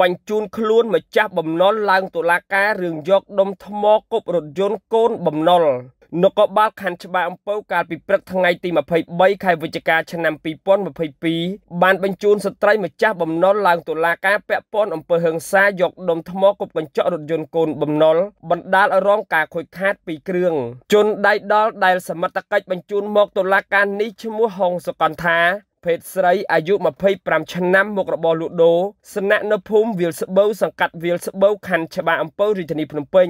បញ្ជូនខ្លួនម្ចាស់បំណុលឡើងតុលាការរឿងយកដុំថ្មគប់រថយន្តកូនបំណុលនគរបាលខណ្ឌច្បារអំពៅកាលពីព្រឹកថ្ងៃទី23ខែវិច្ឆិកាឆ្នាំ2022បានបញ្ជូនស្ត្រីម្ចាស់បំណុលឡើងតុលាការពាក់ព័ន្ធអំពើហឹង្សាយកដុំថ្មគប់កញ្ចក់រថយន្តកូនបំណុលបណ្ដាលរងការខូចខាតពីគ្រឿងជនដៃដល់ដែលសមត្ថកិច្ចបញ្ជូនមកតុលាការនេះឈ្មោះហុងសុកន្តថាភេទស្រីអាយុ25ឆ្នាំមុខរបរលក់ដូរស្នាក់នៅភូមិវាលស្បូវសង្កាត់វាលស្បូវខណ្ឌច្បារអំពើរាជធានីភ្នំពេញ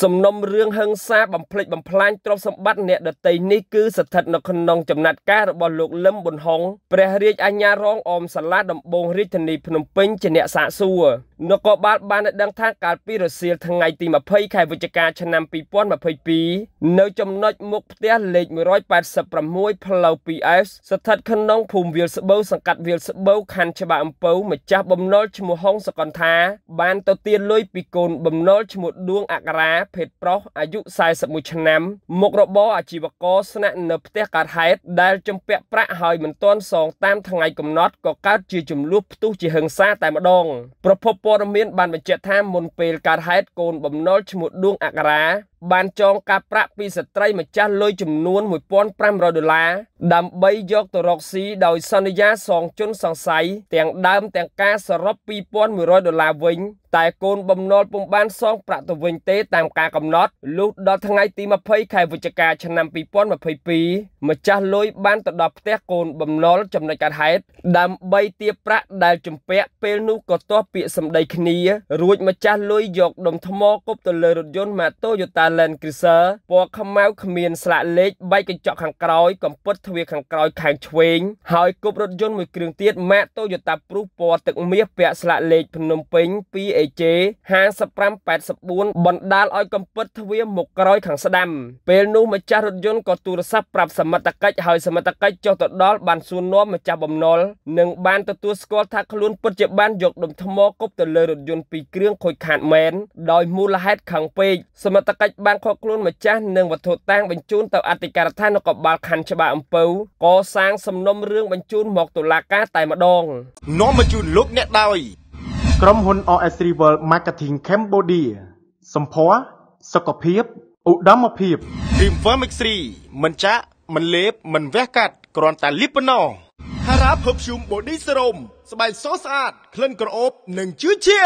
សំណុំរឿងហិង្សាបំផ្លិចបំផ្លាញទ្រព្យសម្បត្តិអ្នកដតីនេះគឺស្ថិតនៅក្នុងចំណាត់ការរបស់លោកលឹមប៊ុនហុងព្រះរាជអាជ្ញារងអមសាលាដំបងរាជធានីភ្នំពេញជាអ្នកសាកសួរនគរបាលបានដឹងថាកាលពីរសៀលថ្ងៃទី20ខែវិច្ឆិកាឆ្នាំ2022នៅចំណុចមុខផ្ទះលេខ186ផ្លូវ 2S ស្ថិតក្នុងភូមិវាលស្បូវសង្កាត់វាលស្បូវខណ្ឌច្បារអំពៅម្ចាស់បំណុលឈ្មោះហុងសកនថាបានទៅទារលុយពីកូនបំណុលឈ្មោះដួងអក្រាភេទប្រុសអាយុ41ឆ្នាំមុខរបរអាជីវករស្នាក់នៅផ្ទះកើតហេតុដែលជំពាក់ប្រាក់ហើយមិនទាន់សងតាមថ្ងៃកំណត់ក៏កើតជាចំនួនផ្ទុះជាហិង្សាតែម្ដងប្រភពព័ត៌មានបានបញ្ជាក់ថាមុនពេលកើតហេតុកូនបំណុលឈ្មោះដួងអក្សរាបានចងការប្រាក់ពីស្ត្រីម្ចាស់លុយចំនួន1500ដុល្លារដើម្បីយកទៅរកស៊ីដោយសន្យាសងជនសង្ស័យទាំងដើមទាំងការសរុប2100ដុល្លារវិញតែកូនបំណុលពុំបានសងប្រាក់ទៅវិញទេតាមការកំណត់លុះដល់ថ្ងៃទី20ខែវិច្ឆិកាឆ្នាំ2022ម្ចាស់លុយបានទៅដល់ផ្ទះកូនបំណុលចំណុចកើតហេតុដើម្បីទាបប្រាក់ដែលជំពាក់ពេលនោះក៏ទាស់ពាក្យសម្ដីគ្នារួចម្ចាស់លុយយកដុំថ្មគប់ទៅលើរថយន្តម៉ាតូយូតា Land Cruiser ពណ៌ខ្មៅគ្មានស្លាកលេខបែកកញ្ចក់ខាងក្រោយកំពត់ទ្វារខាងក្រោយខាងឆ្វេង ហើយគប់រថយន្តមួយគ្រឿងទៀត Mac Toyota Prus ពណ៌ទឹកមាសពាក់ស្លាកលេខភ្នំពេញ 2AJ 5584បណ្ដាលឲ្យកំពត់ទ្វារមកក្រោយខាងស្ដាំ ពេលនោះម្ចាស់រថយន្តក៏ទូរស័ព្ទប្រាប់សមត្ថកិច្ចឲ្យសមត្ថកិច្ចចុះទៅដល់បានសួរនាំម្ចាស់បំណុលនិងបានទទួលស្គាល់ថាខ្លួនពិតជាបានយកដុំថ្មគប់ទៅលើរថយន្តពីរគ្រឿងខូចខាតមែនដោយមូលហេតុខាងពេកសមត្ថកិច្ចបានខកខ្លួនម្ចាស់នឹងវត្ថុតាងបញ្ជូនទៅអធិការដ្ឋាននគរបាលខណ្ឌច្បារអំពៅកសាងសំណុំរឿងបញ្ជូនមកតុលាការតែម្ដងនាំបញ្ជូនលោកអ្នកដោយក្រុមហ៊ុន OS Rival Marketing Cambodia សម្ភារសុខភាពឧត្តមភាព Cream Firmix 3មិនចាក់មិនលេបមិនវះកាត់គ្រាន់តែលាបប៉ុណ្ណោះ Hara Perfume Body Serum ស្បែកសស្អាតក្លិនក្រអូបនិងជឿជា